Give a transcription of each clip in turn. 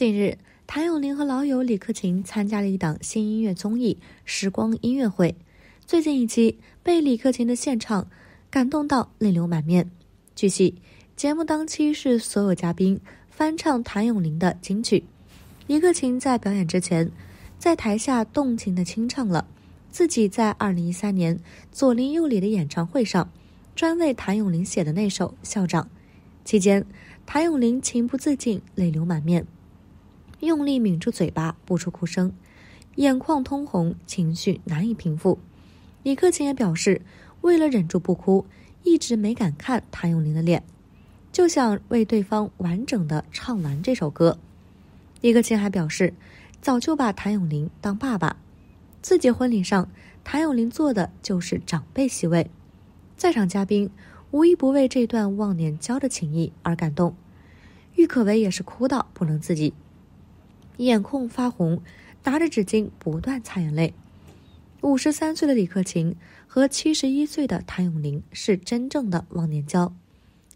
近日，谭咏麟和老友李克勤参加了一档新音乐综艺《时光音乐会》。最近一期被李克勤的现场感动到泪流满面。据悉，节目当期是所有嘉宾翻唱谭咏麟的金曲。李克勤在表演之前，在台下动情地清唱了自己在二零一三年左邻右里的演唱会上专为谭咏麟写的那首《校长》。期间，谭咏麟情不自禁泪流满面。用力抿住嘴巴，不出哭声，眼眶通红，情绪难以平复。李克勤也表示，为了忍住不哭，一直没敢看谭咏麟的脸，就想为对方完整的唱完这首歌。李克勤还表示，早就把谭咏麟当爸爸，自己婚礼上谭咏麟坐的就是长辈席位，在场嘉宾无一不为这段忘年交的情谊而感动。郁可唯也是哭到不能自己。眼眶发红，拿着纸巾不断擦眼泪。五十三岁的李克勤和七十一岁的谭咏麟是真正的忘年交，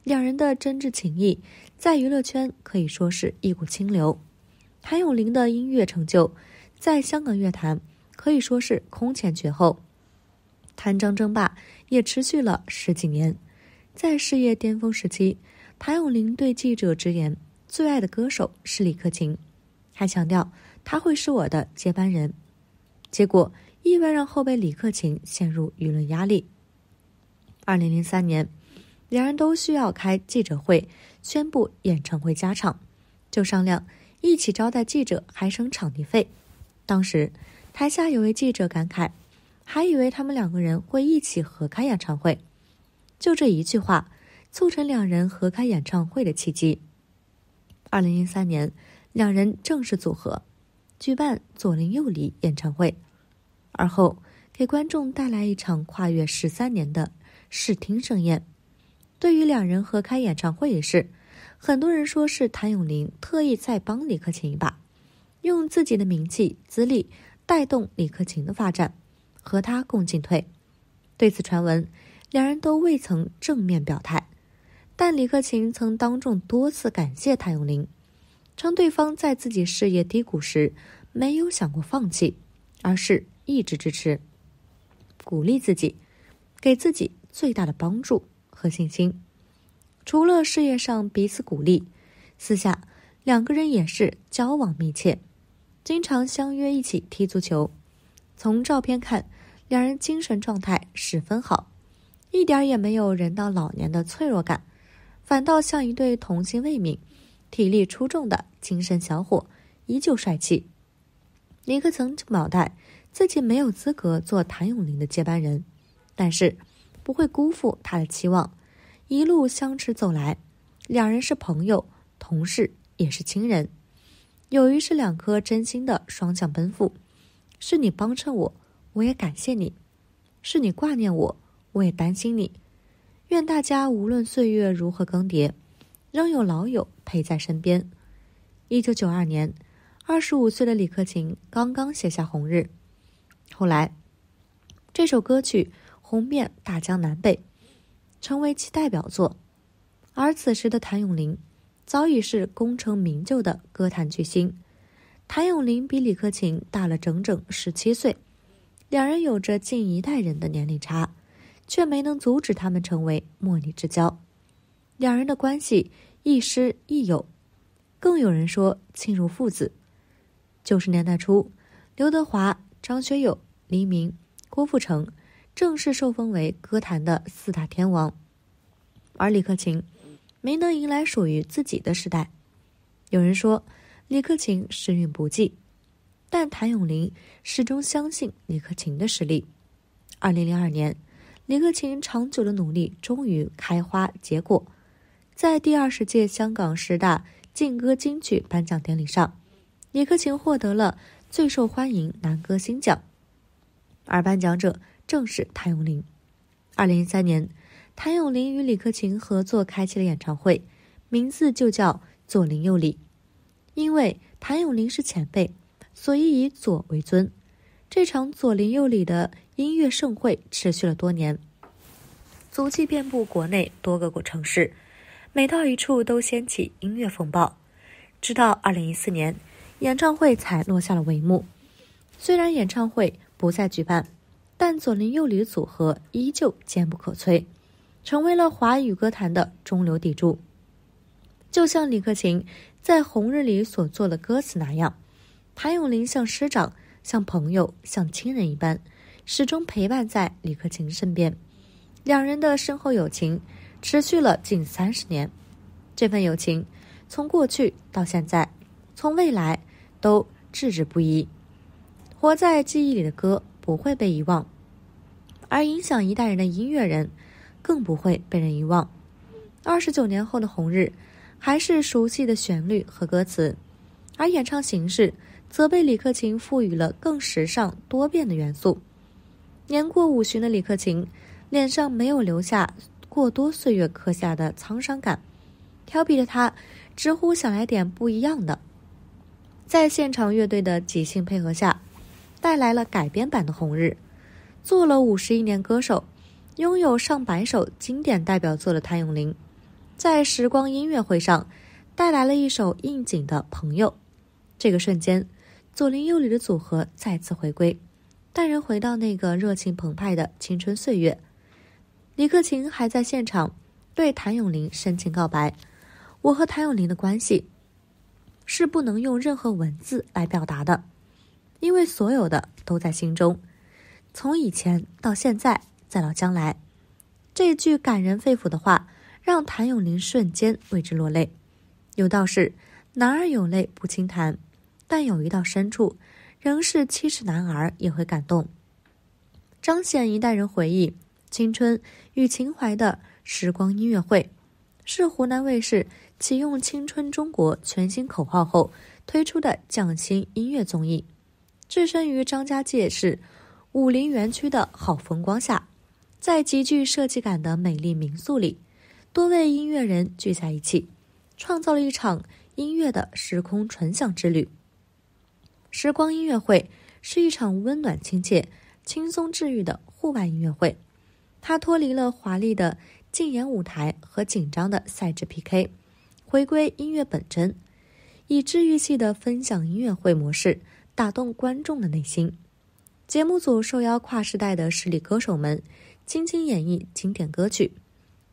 两人的真挚情谊在娱乐圈可以说是一股清流。谭咏麟的音乐成就在香港乐坛可以说是空前绝后，谭张争霸也持续了十几年。在事业巅峰时期，谭咏麟对记者直言：“最爱的歌手是李克勤。”还强调他会是我的接班人，结果意外让后辈李克勤陷入舆论压力。二零零三年，两人都需要开记者会宣布演唱会加场，就商量一起招待记者，还省场地费。当时台下有位记者感慨，还以为他们两个人会一起合开演唱会，就这一句话促成两人合开演唱会的契机。二零零三年。两人正式组合，举办《左邻右里》演唱会，而后给观众带来一场跨越十三年的视听盛宴。对于两人合开演唱会一事，很多人说是谭咏麟特意在帮李克勤一把，用自己的名气、资历带动李克勤的发展，和他共进退。对此传闻，两人都未曾正面表态，但李克勤曾当众多次感谢谭咏麟。称对方在自己事业低谷时没有想过放弃，而是一直支持、鼓励自己，给自己最大的帮助和信心。除了事业上彼此鼓励，私下两个人也是交往密切，经常相约一起踢足球。从照片看，两人精神状态十分好，一点也没有人到老年的脆弱感，反倒像一对童心未泯。体力出众的精神小伙依旧帅气。尼克曾脑袋自己没有资格做谭咏麟的接班人，但是不会辜负他的期望。一路相持走来，两人是朋友、同事，也是亲人。友谊是两颗真心的双向奔赴，是你帮衬我，我也感谢你；是你挂念我，我也担心你。愿大家无论岁月如何更迭。仍有老友陪在身边。一九九二年，二十五岁的李克勤刚刚写下《红日》，后来，这首歌曲红遍大江南北，成为其代表作。而此时的谭咏麟早已是功成名就的歌坛巨星。谭咏麟比李克勤大了整整十七岁，两人有着近一代人的年龄差，却没能阻止他们成为莫逆之交。两人的关系亦师亦友，更有人说亲如父子。九十年代初，刘德华、张学友、黎明、郭富城正式受封为歌坛的四大天王，而李克勤没能迎来属于自己的时代。有人说李克勤时运不济，但谭咏麟始终相信李克勤的实力。二零零二年，李克勤长久的努力终于开花结果。在第二十届香港十大劲歌金曲颁奖典礼上，李克勤获得了最受欢迎男歌星奖，而颁奖者正是谭咏麟。二零一三年，谭咏麟与李克勤合作开启了演唱会，名字就叫《左邻右里》，因为谭咏麟是前辈，所以以左为尊。这场左邻右里的音乐盛会持续了多年，足迹遍布国内多个城市。每到一处都掀起音乐风暴，直到二零一四年，演唱会才落下了帷幕。虽然演唱会不再举办，但左邻右里组合依旧坚不可摧，成为了华语歌坛的中流砥柱。就像李克勤在《红日》里所做的歌词那样，谭咏麟像师长、像朋友、像亲人一般，始终陪伴在李克勤身边。两人的深厚友情。持续了近三十年，这份友情从过去到现在，从未来都置之不移。活在记忆里的歌不会被遗忘，而影响一代人的音乐人更不会被人遗忘。二十九年后的《红日》，还是熟悉的旋律和歌词，而演唱形式则被李克勤赋予了更时尚多变的元素。年过五旬的李克勤，脸上没有留下。过多岁月刻下的沧桑感，调皮的他直呼想来点不一样的。在现场乐队的即兴配合下，带来了改编版的《红日》。做了五十一年歌手，拥有上百首经典代表作的谭咏麟，在时光音乐会上带来了一首应景的《朋友》。这个瞬间，左邻右里的组合再次回归，带人回到那个热情澎湃的青春岁月。李克勤还在现场对谭咏麟深情告白：“我和谭咏麟的关系是不能用任何文字来表达的，因为所有的都在心中。从以前到现在，再到将来。”这句感人肺腑的话让谭咏麟瞬间为之落泪。有道是“男儿有泪不轻弹”，但有一道深处，仍是七尺男儿也会感动。张显一代人回忆。青春与情怀的时光音乐会，是湖南卫视启用“青春中国”全新口号后推出的匠心音乐综艺。置身于张家界市武陵源区的好风光下，在极具设计感的美丽民宿里，多位音乐人聚在一起，创造了一场音乐的时空纯享之旅。时光音乐会是一场温暖、亲切、轻松、治愈的户外音乐会。他脱离了华丽的竞演舞台和紧张的赛制 PK，回归音乐本真，以治愈系的分享音乐会模式打动观众的内心。节目组受邀跨时代的实力歌手们，轻轻演绎经典歌曲，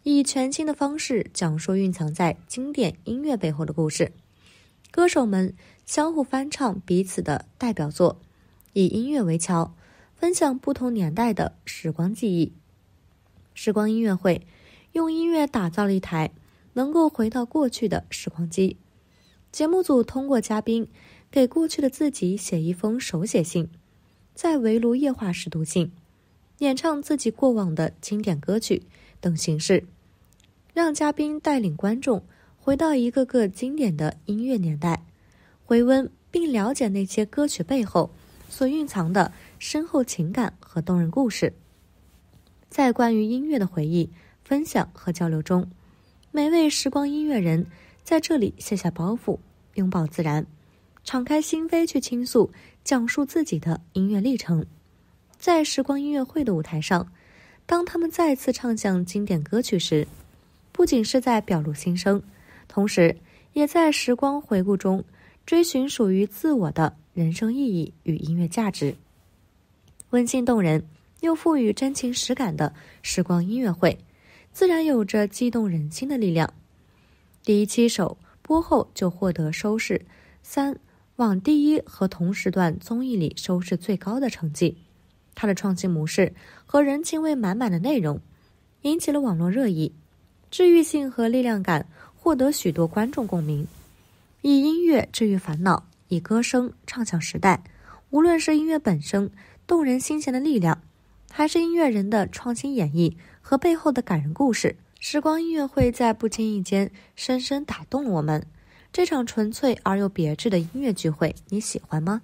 以全新的方式讲述蕴藏在经典音乐背后的故事。歌手们相互翻唱彼此的代表作，以音乐为桥，分享不同年代的时光记忆。时光音乐会用音乐打造了一台能够回到过去的时光机。节目组通过嘉宾给过去的自己写一封手写信，在围炉夜话时读信，演唱自己过往的经典歌曲等形式，让嘉宾带领观众回到一个个经典的音乐年代，回温并了解那些歌曲背后所蕴藏的深厚情感和动人故事。在关于音乐的回忆、分享和交流中，每位时光音乐人在这里卸下包袱，拥抱自然，敞开心扉去倾诉，讲述自己的音乐历程。在时光音乐会的舞台上，当他们再次唱响经典歌曲时，不仅是在表露心声，同时也在时光回顾中追寻属于自我的人生意义与音乐价值，温馨动人。又赋予真情实感的时光音乐会，自然有着激动人心的力量。第一期首播后就获得收视三网第一和同时段综艺里收视最高的成绩。它的创新模式和人情味满满的内容，引起了网络热议，治愈性和力量感获得许多观众共鸣。以音乐治愈烦恼，以歌声唱响时代。无论是音乐本身动人心弦的力量。还是音乐人的创新演绎和背后的感人故事，时光音乐会在不经意间深深打动了我们。这场纯粹而又别致的音乐聚会，你喜欢吗？